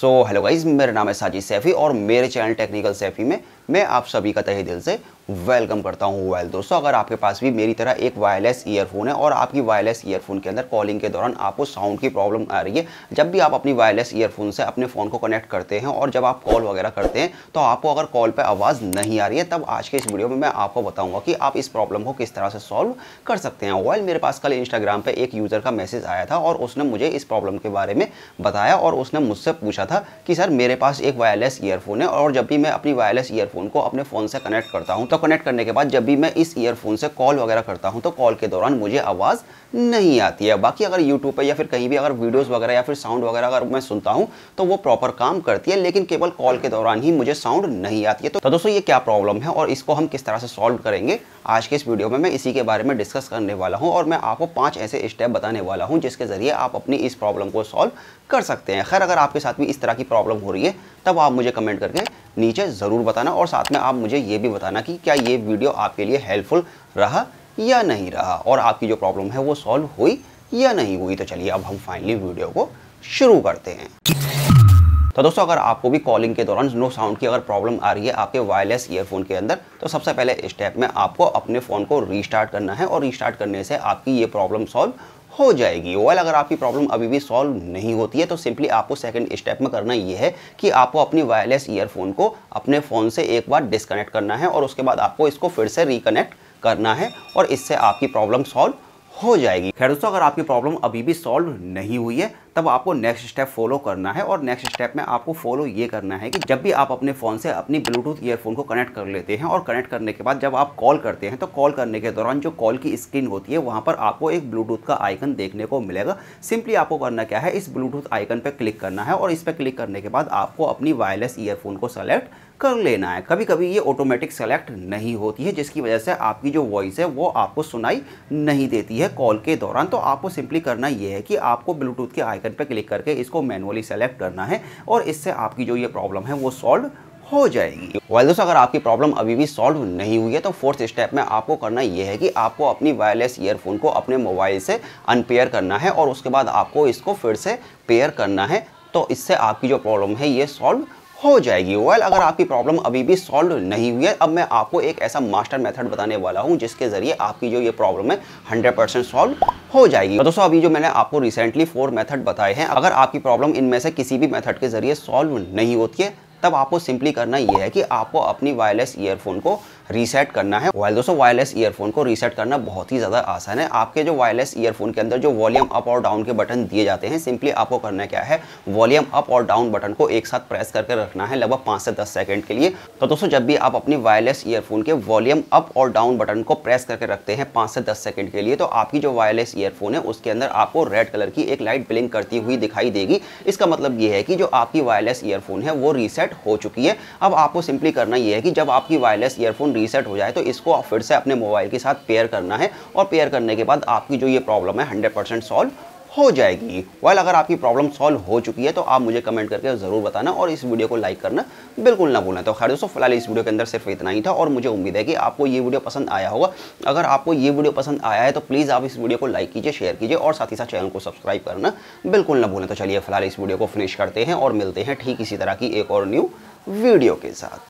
so hello guys मेरा नाम है साजिद सैफ़ी और मेरे चैनल टेक्निकल सैफ़ी में मैं आप सभी का तहे दिल से वेलकम करता हूँ वेल दोस्तों अगर आपके पास भी मेरी तरह एक वायरलेस ईयरफोन है और आपकी वायरलेस ईयरफोन के अंदर कॉलिंग के दौरान आपको साउंड की प्रॉब्लम आ रही है जब भी आप अपनी वायरलेस ईयरफोन से अपने फ़ोन को कनेक्ट करते हैं और जब आप कॉल वगैरह करते हैं तो आपको अगर कॉल पर आवाज़ नहीं आ रही है तब आज के इस वीडियो में मैं आपको बताऊँगा कि आप इस प्रॉब्लम को किस तरह से सॉल्व कर सकते हैं वेल मेरे पास कल इंस्टाग्राम पर एक यूज़र का मैसेज आया था और उसने मुझे इस प्रॉब्लम के बारे में बताया और उसने मुझसे पूछा था कि सर मेरे पास एक वायरलेस ईयरफोन है और जब भी मैं अपनी वायरलेस ईयरफोन को अपने फ़ोन से कनेक्ट करता हूँ तो इसको कनेक्ट करने के बाद जब भी मैं इस ईयरफोन से कॉल वगैरह करता हूँ तो कॉल के दौरान मुझे आवाज़ नहीं आती है बाकी अगर यूट्यूब पर या फिर कहीं भी अगर वीडियोज़ वगैरह या फिर साउंड वगैरह अगर मैं सुनता हूँ तो वो प्रॉपर काम करती है लेकिन केवल कॉल के दौरान ही मुझे साउंड नहीं आती है तो, तो दोस्तों ये क्या प्रॉब्लम है और इसको हम किस तरह से सॉल्व करेंगे आज के इस वीडियो में मैं इसी के बारे में डिस्कस करने वाला हूँ और मैं आपको पाँच ऐसे स्टेप बताने वाला हूँ जिसके ज़रिए आप अपनी इस प्रॉब्लम को सॉल्व कर सकते हैं खैर अगर आपके साथ भी इस तरह की प्रॉब्लम हो रही है तब आप मुझे कमेंट करके नीचे ज़रूर बताना और साथ में आप मुझे ये भी बताना कि क्या ये वीडियो आपके लिए हेल्पफुल रहा या नहीं रहा और आपकी जो प्रॉब्लम है वो सॉल्व हुई या नहीं हुई तो चलिए अब हम फाइनली वीडियो को शुरू करते हैं तो दोस्तों अगर आपको भी कॉलिंग के दौरान नो साउंड की अगर प्रॉब्लम आ रही है आपके वायरलेस ईयरफोन के अंदर तो सबसे पहले स्टेप में आपको अपने फ़ोन को रीस्टार्ट करना है और रीस्टार्ट करने से आपकी ये प्रॉब्लम सॉल्व हो जाएगी वेल अगर आपकी प्रॉब्लम अभी भी सॉल्व नहीं होती है तो सिंपली आपको सेकेंड स्टेप में करना यह है कि आपको अपनी वायरलेस ईयरफोन को अपने फ़ोन से एक बार डिसकनेक्ट करना है और उसके बाद आपको इसको फिर से रिकनेक्ट करना है और इससे आपकी प्रॉब्लम सॉल्व हो जाएगी खैर दोस्तों अगर आपकी प्रॉब्लम अभी भी सॉल्व नहीं हुई है तब आपको नेक्स्ट स्टेप फॉलो करना है और नेक्स्ट स्टेप में आपको फॉलो ये करना है कि जब भी आप अपने फ़ोन से अपनी ब्लूटूथ ईयरफोन को कनेक्ट कर लेते हैं और कनेक्ट करने के बाद जब आप कॉल करते हैं तो कॉल करने के दौरान जो कॉल की स्क्रीन होती है वहाँ पर आपको एक ब्लूटूथ का आइकन देखने को मिलेगा सिंपली आपको करना क्या है इस ब्लूटूथ आइकन पर क्लिक करना है और इस पर क्लिक करने के बाद आपको अपनी वायरलेस ईयरफोन को सेलेक्ट कर लेना है कभी कभी ये ऑटोमेटिक सेलेक्ट नहीं होती है जिसकी वजह से आपकी जो वॉइस है वो आपको सुनाई नहीं देती है कॉल के दौरान तो आपको सिंपली करना ये है कि आपको ब्लूटूथ के आइकन आइकन पर क्लिक करके इसको मैनुअली सेलेक्ट करना है और इससे आपकी जो ये प्रॉब्लम है वो सॉल्व हो जाएगी वाइल दोस्तों अगर आपकी प्रॉब्लम अभी भी सॉल्व नहीं हुई है तो फोर्थ स्टेप में आपको करना यह है कि आपको अपनी वायरलेस ईयरफोन को अपने मोबाइल से अनपेयर करना है और उसके बाद आपको इसको फिर से पेयर करना है तो इससे आपकी जो प्रॉब्लम है ये सॉल्व हो जाएगी वेल अगर आपकी प्रॉब्लम अभी भी सॉल्व नहीं हुई है अब मैं आपको एक ऐसा मास्टर मेथड बताने वाला हूँ जिसके जरिए आपकी जो ये प्रॉब्लम है 100 परसेंट सॉल्व हो जाएगी तो दोस्तों अभी जो मैंने आपको रिसेंटली फोर मेथड बताए हैं अगर आपकी प्रॉब्लम इनमें से किसी भी मेथड के जरिए सॉल्व नहीं होती है तब आपको सिंपली करना यह है कि आपको अपनी वायरलेस ईयरफोन को रीसेट करना है वायल दोस्तों वायरलेस ईयरफोन को रीसेट करना बहुत ही ज़्यादा आसान है आपके जो वायरलेस ईयरफोन के अंदर जो वॉल्यूम अप और डाउन के बटन दिए जाते हैं सिंपली आपको करना क्या है वॉल्यूम अप और डाउन बटन को एक साथ प्रेस करके रखना है लगभग पाँच से दस सेकेंड के लिए तो दोस्तों जब भी आप अपनी वायरलेस ईयरफोन के वॉल्यूम अप और डाउन बटन को प्रेस करके रखते हैं पाँच से दस सेकेंड के लिए तो आपकी जो वायरलेस ईयरफोन है उसके अंदर आपको रेड कलर की एक लाइट ब्लिंक करती हुई दिखाई देगी इसका मतलब ये है कि जो आपकी वायरलेस ईयरफोन है वो रीसेट रीसेट हो चुकी है अब आपको सिंपली करना यह है कि जब आपकी वायरलेस ईयरफोन रीसेट हो जाए तो इसको आप फिर से अपने मोबाइल के साथ पेयर करना है और पेयर करने के बाद आपकी जो ये प्रॉब्लम है हंड्रेड परसेंट सॉल्व हो जाएगी वाइल अगर आपकी प्रॉब्लम सॉल्व हो चुकी है तो आप मुझे कमेंट करके ज़रूर बताना और इस वीडियो को लाइक करना बिल्कुल ना भूलना तो खैर दोस्तों फिलहाल इस वीडियो के अंदर सिर्फ इतना ही था और मुझे उम्मीद है कि आपको ये वीडियो पसंद आया होगा अगर आपको ये वीडियो पसंद आया है तो प्लीज़ आप इस वीडियो को लाइक कीजिए शेयर कीजिए और साथ ही साथ चैनल को सब्सक्राइब करना बिल्कुल ना भूलें तो चलिए फिलहाल इस वीडियो को फिनिश करते हैं और मिलते हैं ठीक इसी तरह की एक और न्यू वीडियो के साथ